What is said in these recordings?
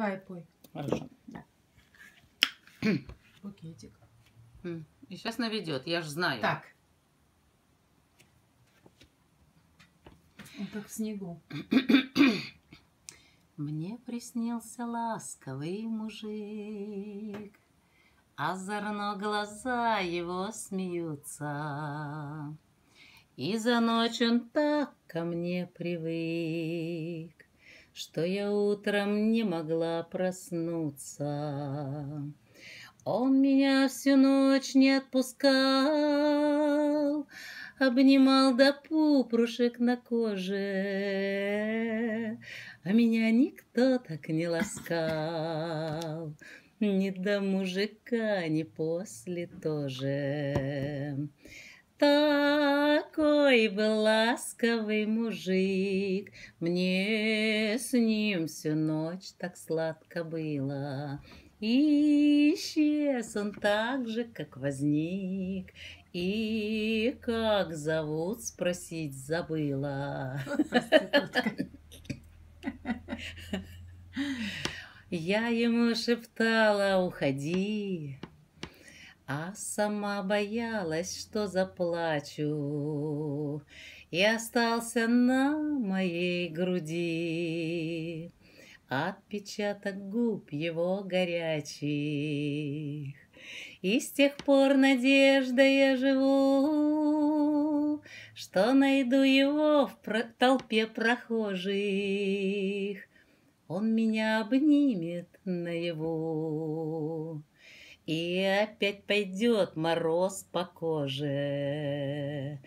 Давай, пой. Хорошо. Да. Букетик. И сейчас наведет, я же знаю. Так. Он как в снегу. Мне приснился ласковый мужик, Озорно глаза его смеются, И за ночь он так ко мне привык что я утром не могла проснуться. Он меня всю ночь не отпускал, Обнимал до пупрушек на коже, А меня никто так не ласкал, Ни до мужика, ни после тоже. Такой был ласковый мужик, Мне с ним всю ночь так сладко было. И исчез он так же, как возник, И как зовут, спросить забыла. Я ему шептала, уходи, а сама боялась, что заплачу, И остался на моей груди Отпечаток губ его горячих. И с тех пор надежда я живу, Что найду его в про толпе прохожих. Он меня обнимет наяву. И опять пойдет мороз по коже.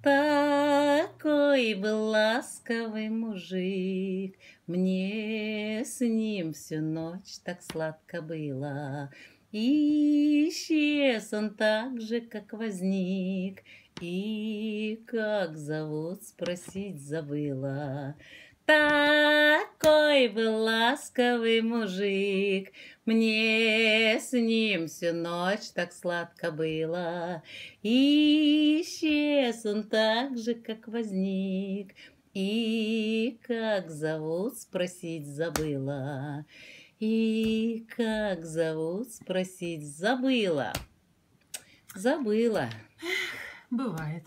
Такой был ласковый мужик, Мне с ним всю ночь так сладко было. И исчез он так же, как возник, И как зовут спросить забыла. Такой был ласковый мужик, Мне с ним всю ночь так сладко было. И исчез он так же, как возник, И как зовут спросить забыла. И как зовут спросить забыла. Забыла. Бывает.